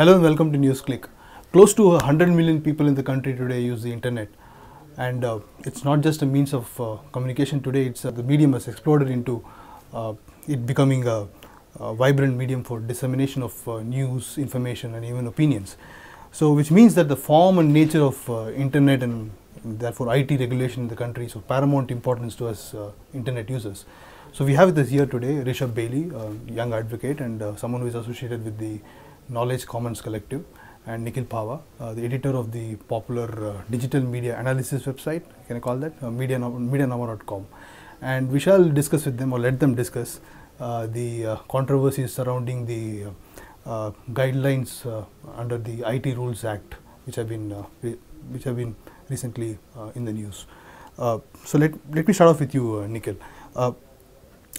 Hello and welcome to NewsClick. Close to 100 million people in the country today use the internet. And uh, it's not just a means of uh, communication today, it's uh, the medium has exploded into uh, it becoming a, a, vibrant medium for dissemination of uh, news, information and even opinions. So which means that the form and nature of uh, internet and therefore IT regulation in the country is of paramount importance to us internet users. So we have with us here today Rishabh Bailey, a young advocate and someone who is associated with the Knowledge Commons Collective and Nikhil Pava, uh, the editor of the popular uh, digital media analysis website, can I call that, uh, medianova.com. And we shall discuss with them or let them discuss uh, the uh, controversies surrounding the uh, guidelines uh, under the IT Rules Act, which have been, which have been recently in the news. so let, let me start off with you, Nikhil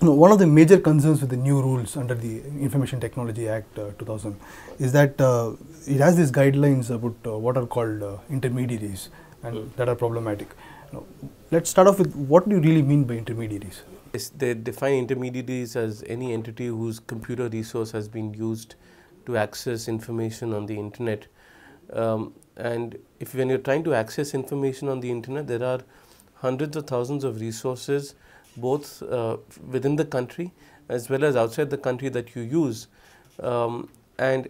one of the major concerns with the new rules under the Information Technology Act uh, 2000 is that uh, it has these guidelines about uh, what are called uh, intermediaries and mm. that are problematic. Now, let's start off with what do you really mean by intermediaries? Yes, they define intermediaries as any entity whose computer resource has been used to access information on the internet. Um, and if when you're trying to access information on the internet, there are hundreds of thousands of resources both uh, within the country as well as outside the country that you use. Um, and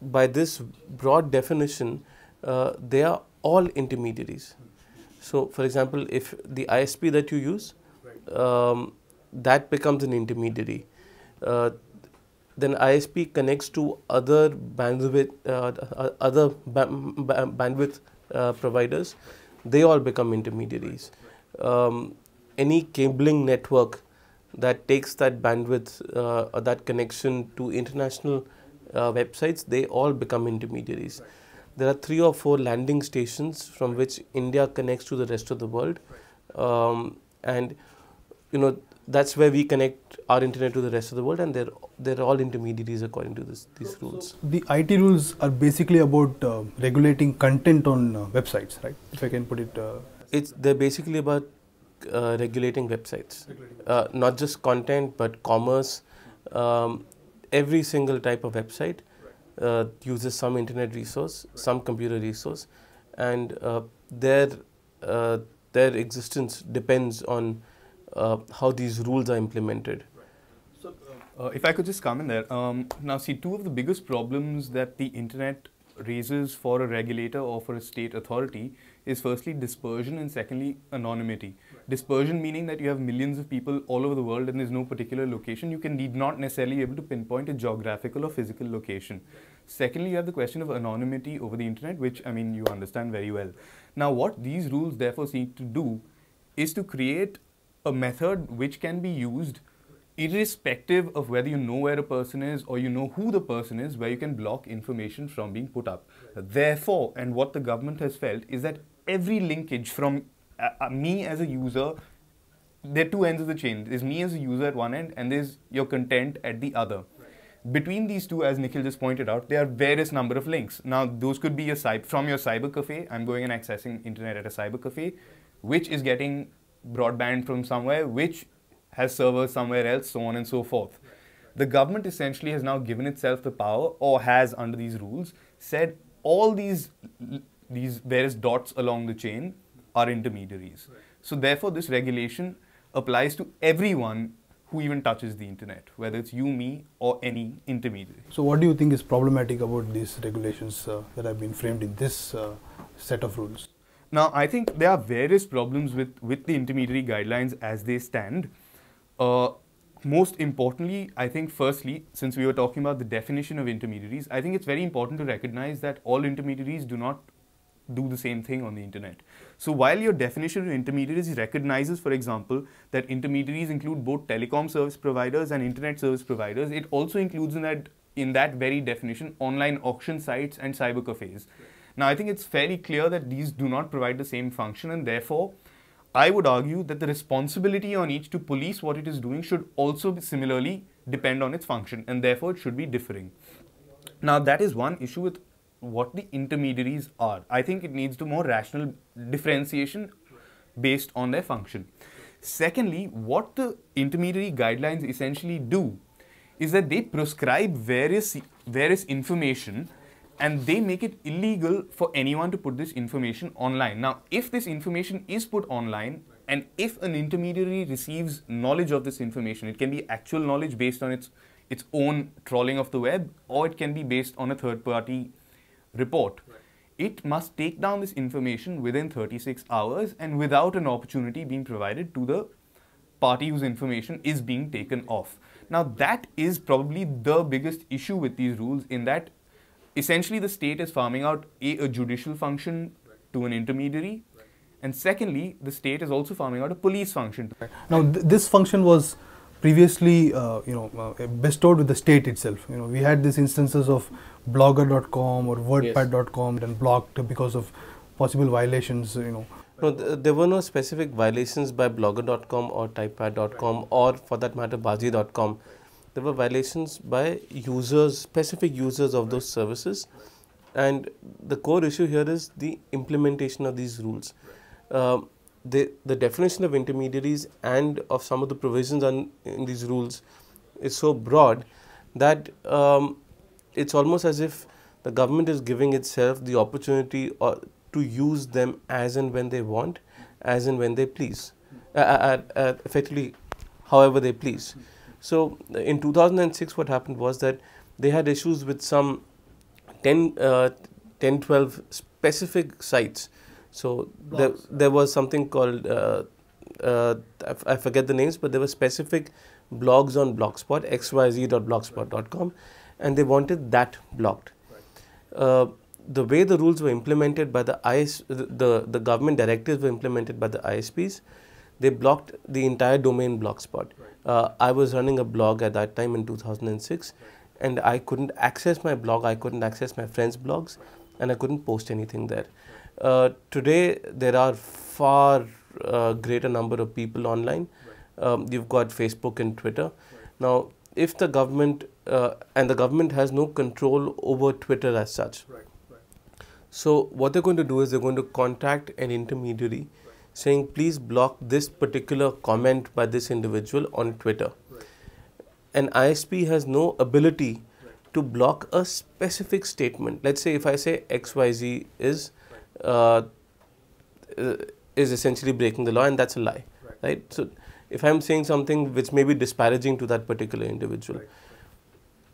by this broad definition, uh, they are all intermediaries. So, for example, if the ISP that you use, um, that becomes an intermediary. Uh, then ISP connects to other bandwidth, uh, uh, other ba ba bandwidth uh, providers. They all become intermediaries. Um, any cabling network that takes that bandwidth uh, or that connection to international uh, websites, they all become intermediaries. Right. There are three or four landing stations from which India connects to the rest of the world. Um, and, you know, that's where we connect our internet to the rest of the world and they're, they're all intermediaries according to this, these so, rules. So the IT rules are basically about uh, regulating content on uh, websites, right? If I can put it. Uh, it's They're basically about uh, regulating websites, uh, not just content but commerce. Um, every single type of website uh, uses some internet resource, some computer resource, and uh, their uh, their existence depends on uh, how these rules are implemented. So, if I could just come in there. Um, now, see, two of the biggest problems that the internet raises for a regulator or for a state authority is firstly dispersion and secondly anonymity. Right. Dispersion meaning that you have millions of people all over the world and there's no particular location. You can need not necessarily be able to pinpoint a geographical or physical location. Right. Secondly, you have the question of anonymity over the internet, which I mean you understand very well. Now, what these rules therefore seek to do is to create a method which can be used irrespective of whether you know where a person is or you know who the person is, where you can block information from being put up. Right. Therefore, and what the government has felt is that every linkage from uh, uh, me as a user there are two ends of the chain there's me as a user at one end and there's your content at the other between these two as nikhil just pointed out there are various number of links now those could be your from your cyber cafe i'm going and accessing internet at a cyber cafe which is getting broadband from somewhere which has servers somewhere else so on and so forth the government essentially has now given itself the power or has under these rules said all these these various dots along the chain are intermediaries. Right. So therefore, this regulation applies to everyone who even touches the internet, whether it's you, me, or any intermediary. So what do you think is problematic about these regulations uh, that have been framed in this uh, set of rules? Now, I think there are various problems with, with the intermediary guidelines as they stand. Uh, most importantly, I think firstly, since we were talking about the definition of intermediaries, I think it's very important to recognize that all intermediaries do not do the same thing on the internet. So while your definition of intermediaries recognizes, for example, that intermediaries include both telecom service providers and internet service providers, it also includes in that, in that very definition online auction sites and cyber cafes. Now I think it's fairly clear that these do not provide the same function and therefore I would argue that the responsibility on each to police what it is doing should also similarly depend on its function and therefore it should be differing. Now that is one issue with what the intermediaries are. I think it needs to more rational differentiation based on their function. Secondly, what the intermediary guidelines essentially do is that they prescribe various, various information and they make it illegal for anyone to put this information online. Now, if this information is put online and if an intermediary receives knowledge of this information, it can be actual knowledge based on its, its own trawling of the web or it can be based on a third party report. Right. It must take down this information within 36 hours and without an opportunity being provided to the party whose information is being taken off. Now, that is probably the biggest issue with these rules in that essentially the state is farming out a, a judicial function right. to an intermediary and secondly, the state is also farming out a police function. Now, th this function was previously uh, you know uh, bestowed with the state itself you know we had these instances of blogger.com or wordpad.com then and blocked because of possible violations you know no, there were no specific violations by blogger.com or typepad.com or for that matter baji.com. There were violations by users, specific users of those services. And the core issue here is the implementation of these rules. Um, the, the definition of intermediaries and of some of the provisions on, in these rules is so broad that um, it's almost as if the government is giving itself the opportunity or uh, to use them as and when they want, as and when they please, uh, uh, uh, uh effectively however they please. So in 2006 what happened was that they had issues with some 10, uh, 10 12 specific sites so there, there was something called, uh, uh, I forget the names, but there were specific blogs on Blogspot, xyz.blogspot.com, and they wanted that blocked. Uh, the way the rules were implemented by the IS, the, the government directives were implemented by the ISPs, they blocked the entire domain Blogspot. Uh, I was running a blog at that time in 2006, and I couldn't access my blog, I couldn't access my friends' blogs, and I couldn't post anything there. Uh, today, there are far uh, greater number of people online. Right. Um, you've got Facebook and Twitter. Right. Now, if the government uh, and the government has no control over Twitter as such. Right. So what they're going to do is they're going to contact an intermediary saying please block this particular comment by this individual on Twitter. An ISP has no ability to block a specific statement. Let's say if I say XYZ is uh, is essentially breaking the law and that's a lie, right? right? So if I'm saying something which may be disparaging to that particular individual, right.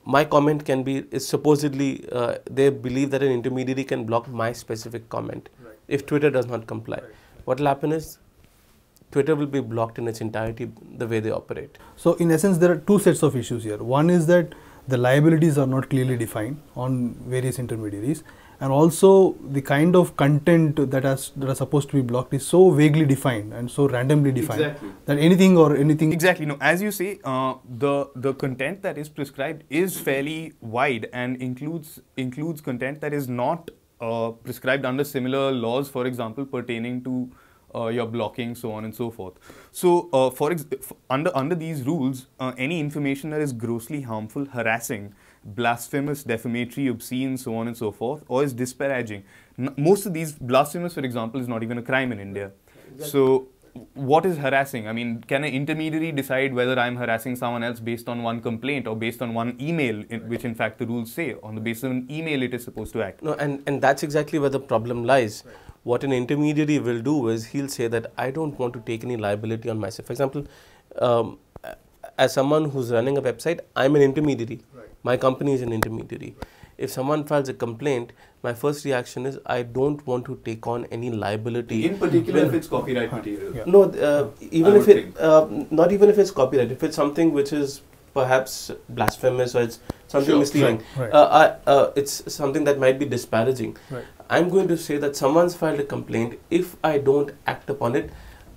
my comment can be is supposedly uh, they believe that an intermediary can block my specific comment right. if Twitter does not comply. What will happen is Twitter will be blocked in its entirety the way they operate. So in essence, there are two sets of issues here. One is that the liabilities are not clearly defined on various intermediaries and also the kind of content that has that are supposed to be blocked is so vaguely defined and so randomly defined exactly. that anything or anything exactly no as you say uh, the the content that is prescribed is fairly wide and includes includes content that is not uh, prescribed under similar laws for example pertaining to uh, your blocking, so on and so forth. So, uh, for under under these rules, uh, any information that is grossly harmful, harassing, blasphemous, defamatory, obscene, so on and so forth, or is disparaging. N most of these, blasphemous, for example, is not even a crime in India. So, what is harassing? I mean, can an intermediary decide whether I'm harassing someone else based on one complaint or based on one email, in, which in fact the rules say on the basis of an email it is supposed to act? No, and, and that's exactly where the problem lies. Right. What an intermediary will do is he'll say that I don't want to take any liability on myself. For example, um, as someone who's running a website, I'm an intermediary. Right. My company is an intermediary. If someone files a complaint, my first reaction is I don't want to take on any liability. In particular, well, if it's copyright material. Yeah. No, uh, even if it, uh, not even if it's copyright. If it's something which is perhaps blasphemous or it's something sure. misleading, right. uh, I, uh, it's something that might be disparaging. Right. I'm going to say that someone's filed a complaint. If I don't act upon it,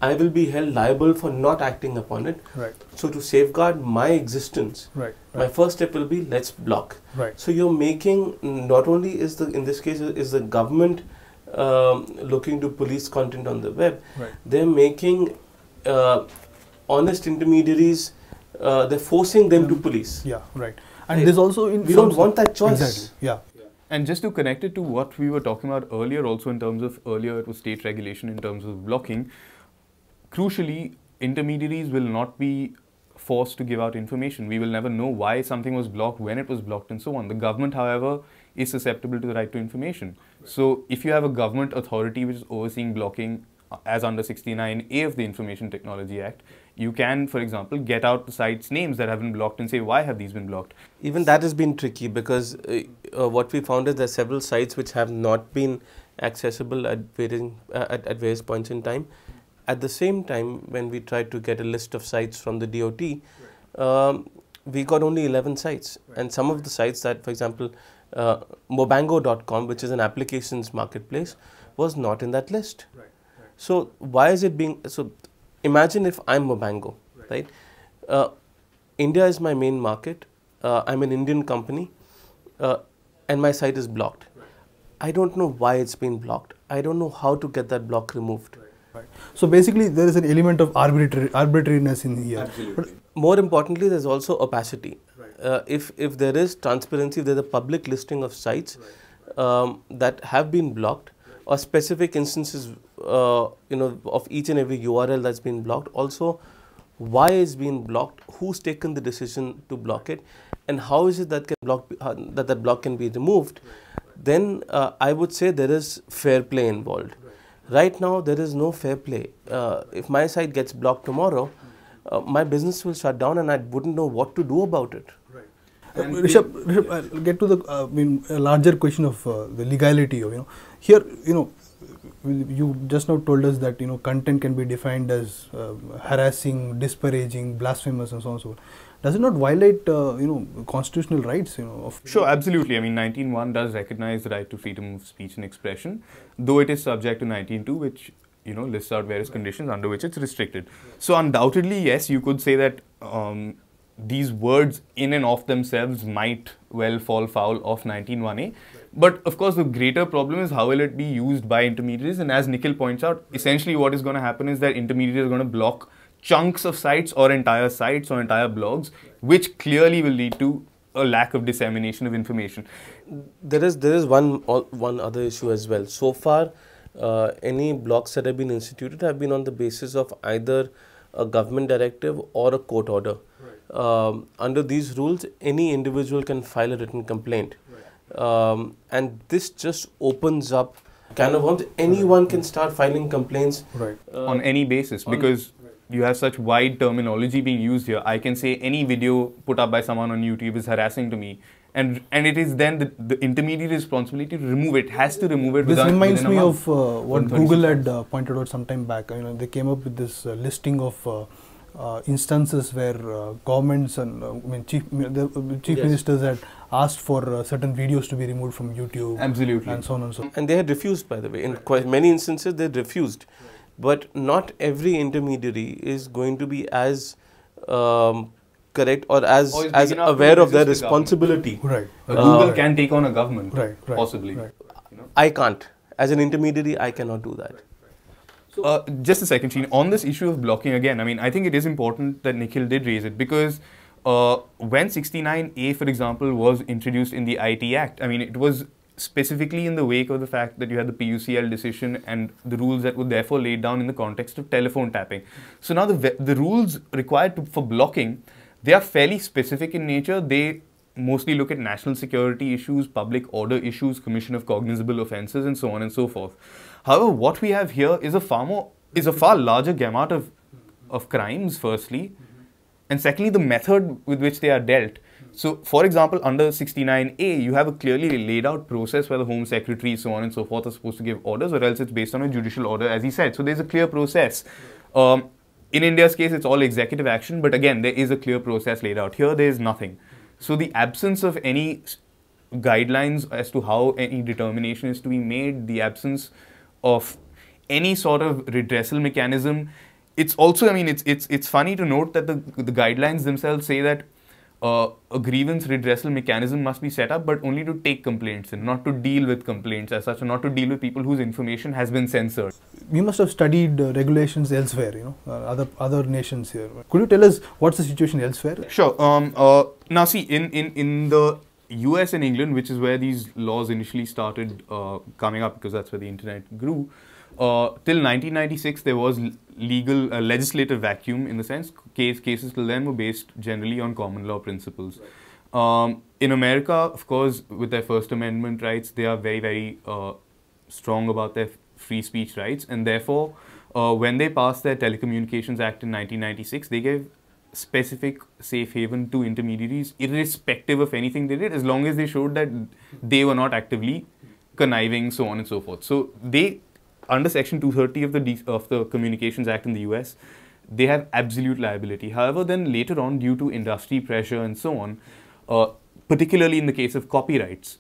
I will be held liable for not acting upon it. Right. So to safeguard my existence, right, right. my first step will be let's block. Right. So you're making not only is the in this case is the government um, looking to police content on the web, right. they're making uh, honest intermediaries. Uh, they're forcing them to police. Yeah, right. And hey, there's also in we don't want that choice. Exactly. Yeah. And just to connect it to what we were talking about earlier, also in terms of earlier it was state regulation in terms of blocking. Crucially, intermediaries will not be forced to give out information. We will never know why something was blocked, when it was blocked, and so on. The government, however, is susceptible to the right to information. So if you have a government authority which is overseeing blocking uh, as under 69A of the Information Technology Act, you can, for example, get out the sites' names that have been blocked and say, why have these been blocked? Even that has been tricky because uh, uh, what we found is there are several sites which have not been accessible at, varying, uh, at, at various points in time. At the same time, when we tried to get a list of sites from the DOT, um, we got only 11 sites. Right. And some of the sites that, for example, uh, Mobango.com, which is an applications marketplace, was not in that list. Right. So why is it being, so imagine if I'm Mobango, right? Uh, India is my main market. Uh, I'm an Indian company, uh, and my site is blocked. Right. I don't know why it's been blocked. I don't know how to get that block removed. So basically, there is an element of arbitrary, arbitrariness in here. But More importantly, there's also opacity. Right. Uh, if if there is transparency, if there's a public listing of sites right. um, that have been blocked, or specific instances, uh, you know, of each and every URL that's been blocked. Also, why it's been blocked, who's taken the decision to block it, and how is it that can block uh, that that block can be removed? Then uh, I would say there is fair play involved Right now, there is no fair play. Uh, if my site gets blocked tomorrow, uh, my business will shut down and I wouldn't know what to do about it. Right. Uh, Rishabh, Rishabh, I'll get to the uh, I mean, larger question of uh, the legality of, you know, here, you know, you just now told us that you know content can be defined as uh, harassing, disparaging, blasphemous, and so on and so forth does it not violate uh, you know constitutional rights you know sure absolutely i mean 191 does recognize the right to freedom of speech and expression though it is subject to 192 which you know lists out various conditions under which it's restricted so undoubtedly yes you could say that um, these words in and of themselves might well fall foul of 191a but of course the greater problem is how will it be used by intermediaries and as nikhil points out essentially what is going to happen is that intermediaries are going to block chunks of sites or entire sites or entire blogs, which clearly will lead to a lack of dissemination of information. There is there is one one other issue as well. So far, uh, any blocks that have been instituted have been on the basis of either a government directive or a court order. Right. Um, under these rules, any individual can file a written complaint, right. um, and this just opens up Kind of worms. Anyone can start filing complaints right. uh, on any basis on because you have such wide terminology being used here. I can say any video put up by someone on YouTube is harassing to me. And, and it is then the, the intermediate responsibility to remove it, has to remove it. This reminds me of uh, what Google had uh, pointed out some time back. You know, they came up with this uh, listing of uh, uh, instances where uh, governments and I mean, chief, the, chief yes. ministers had asked for certain videos to be removed from YouTube. Absolutely. And so on and so on. And they had refused, by the way. In quite many instances, they had refused. Yeah but not every intermediary is going to be as um, correct or as or as aware of their responsibility. right. Uh, Google can take on a government. Right. right possibly. Right. I can't. As an intermediary, I cannot do that. So, uh, just a second, Sheen. On this issue of blocking again, I mean, I think it is important that Nikhil did raise it because uh, when 69A, for example, was introduced in the IT Act, I mean, it was specifically in the wake of the fact that you had the PUCL decision and the rules that were therefore laid down in the context of telephone tapping. So now the, the rules required to, for blocking, they are fairly specific in nature. They mostly look at national security issues, public order issues, commission of cognizable offences and so on and so forth. However, what we have here is a far more, is a far larger gamut of, of crimes firstly and secondly the method with which they are dealt so, for example, under 69A, you have a clearly laid out process where the Home Secretary, so on and so forth, are supposed to give orders, or else it's based on a judicial order, as he said. So, there's a clear process. Um, in India's case, it's all executive action, but again, there is a clear process laid out. Here, there is nothing. So, the absence of any guidelines as to how any determination is to be made, the absence of any sort of redressal mechanism, it's also i mean it's it's it's funny to note that the the guidelines themselves say that uh, a grievance redressal mechanism must be set up, but only to take complaints in, not to deal with complaints as such, or not to deal with people whose information has been censored. You must have studied uh, regulations elsewhere, you know, uh, other other nations here. Could you tell us what's the situation elsewhere? Sure. Um, uh, now, see, in in in the U.S. and England, which is where these laws initially started uh, coming up, because that's where the internet grew. Uh, till 1996, there was legal uh, legislative vacuum in the sense case cases till then were based generally on common law principles. Um, in America, of course, with their First Amendment rights, they are very, very uh, strong about their free speech rights. And therefore, uh, when they passed their Telecommunications Act in 1996, they gave specific safe haven to intermediaries, irrespective of anything they did, as long as they showed that they were not actively conniving, so on and so forth. So they under Section 230 of the, De of the Communications Act in the US, they have absolute liability. However, then later on, due to industry pressure and so on, uh, particularly in the case of copyrights,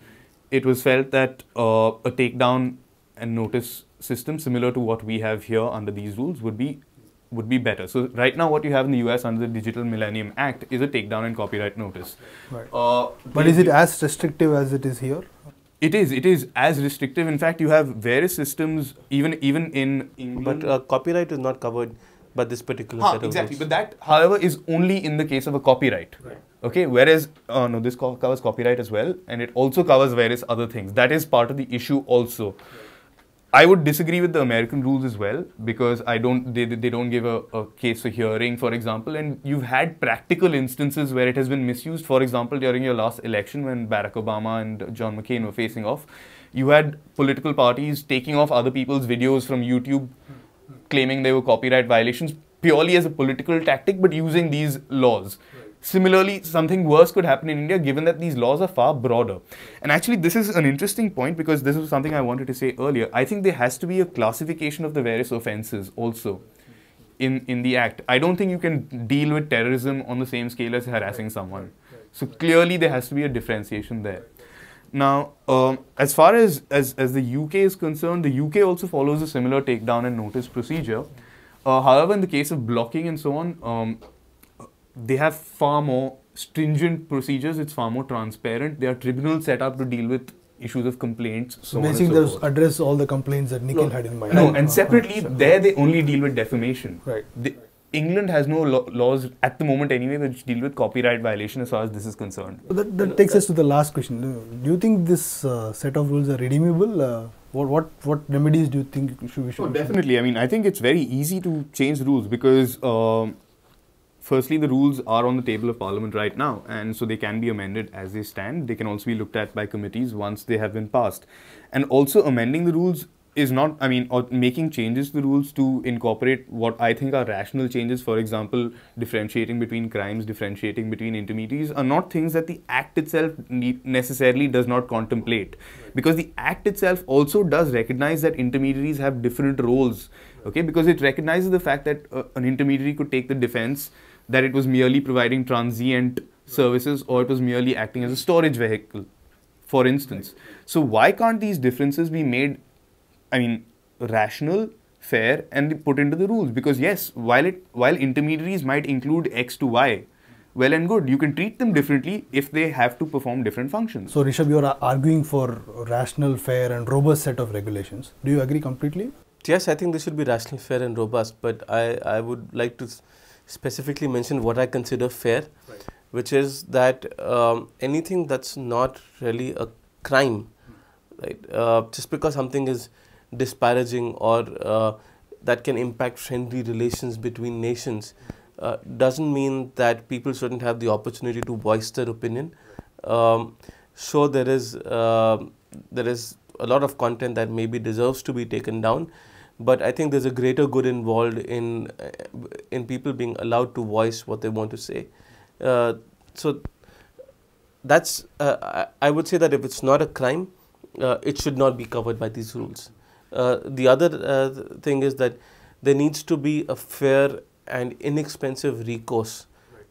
it was felt that uh, a takedown and notice system similar to what we have here under these rules would be would be better. So right now, what you have in the U.S. under the Digital Millennium Act is a takedown and copyright notice. Right. Uh, but is it as restrictive as it is here? It is. It is as restrictive. In fact, you have various systems, even even in England. But uh, copyright is not covered by this particular ha, exactly. But that, however, is only in the case of a copyright. Right. Okay. Whereas, uh, no, this co covers copyright as well, and it also covers various other things. That is part of the issue also. Yeah. I would disagree with the American rules as well because I don't they, they don't give a, a case for hearing, for example, and you've had practical instances where it has been misused. For example, during your last election when Barack Obama and John McCain were facing off, you had political parties taking off other people's videos from YouTube, claiming they were copyright violations purely as a political tactic, but using these laws. Yeah. Similarly, something worse could happen in India given that these laws are far broader. And actually, this is an interesting point because this is something I wanted to say earlier. I think there has to be a classification of the various offenses also in, in the act. I don't think you can deal with terrorism on the same scale as harassing someone. So clearly, there has to be a differentiation there. Now, um, as far as, as, as the UK is concerned, the UK also follows a similar takedown and notice procedure. Uh, however, in the case of blocking and so on, um, they have far more stringent procedures. It's far more transparent. There are tribunals set up to deal with issues of complaints. So Amazing, so those forth. address all the complaints that Nikhil no, had in mind. No, and separately, uh, there they only deal with defamation. Right. The, England has no lo- laws at the moment anyway which deal with copyright violation as far as this is concerned. That, that takes us to the last question. Do you think this uh, set of rules are redeemable? Uh, what, what what remedies do you think should we should? Oh, definitely. I mean, I think it's very easy to change rules because um, Firstly, the rules are on the table of Parliament right now, and so they can be amended as they stand. They can also be looked at by committees once they have been passed. And also, amending the rules is not, I mean, or making changes to the rules to incorporate what I think are rational changes, for example, differentiating between crimes, differentiating between intermediaries, are not things that the Act itself necessarily does not contemplate. Because the Act itself also does recognize that intermediaries have different roles, okay? Because it recognizes the fact that uh, an intermediary could take the defense that it was merely providing transient services or it was merely acting as a storage vehicle, for instance. So why can't these differences be made, I mean, rational, fair, and put into the rules? Because yes, while it while intermediaries might include X to Y, well and good. You can treat them differently if they have to perform different functions. So, Rishabh, you are arguing for rational, fair, and robust set of regulations. Do you agree completely? Yes, I think they should be rational, fair, and robust. But I, I would like to specifically mention what I consider fair, right. which is that um, anything that's not really a crime, right? Uh, just because something is disparaging or uh, that can impact friendly relations between nations uh, doesn't mean that people shouldn't have the opportunity to voice their opinion. Um, there is uh, there is a lot of content that maybe deserves to be taken down but I think there's a greater good involved in in people being allowed to voice what they want to say. Uh, so that's uh, I would say that if it's not a crime, uh, it should not be covered by these rules. Uh, the other uh, thing is that there needs to be a fair and inexpensive recourse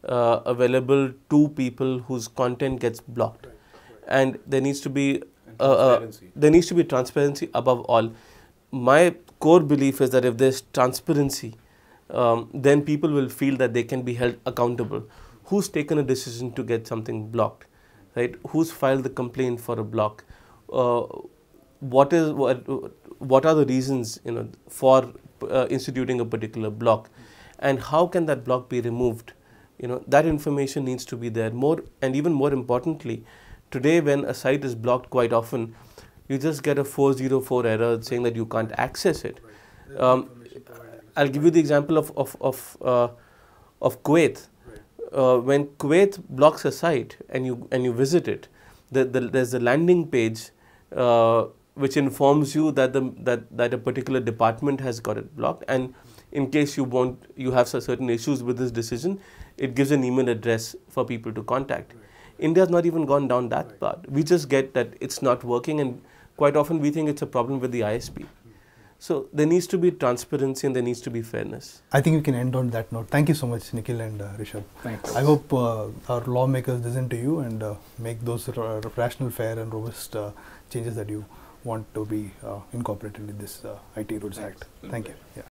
uh, available to people whose content gets blocked, right. Right. and there needs to be there needs to be transparency above all. My core belief is that if there's transparency, um, then people will feel that they can be held accountable. Who's taken a decision to get something blocked, right? Who's filed the complaint for a block? Uh, what is what, what are the reasons you know for uh, instituting a particular block, and how can that block be removed? You know that information needs to be there more, and even more importantly, today when a site is blocked quite often you just get a 404 error saying that you can't access it. Um, I'll give you the example of, of, of, uh, of Kuwait. Uh, when Kuwait blocks a site and you, and you visit it, the, the, there's a landing page uh, which informs you that, the, that, that a particular department has got it blocked and in case you want you have certain issues with this decision, it gives an email address for people to contact. India has not even gone down that right. path. We just get that it's not working and quite often we think it's a problem with the ISP. So there needs to be transparency and there needs to be fairness. I think we can end on that note. Thank you so much, Nikhil and uh, Rishabh. Thanks. I hope uh, our lawmakers listen to you and uh, make those rational, fair, and robust uh, changes that you want to be uh, incorporated in this uh, IT Rules Act. Thank you. Yeah.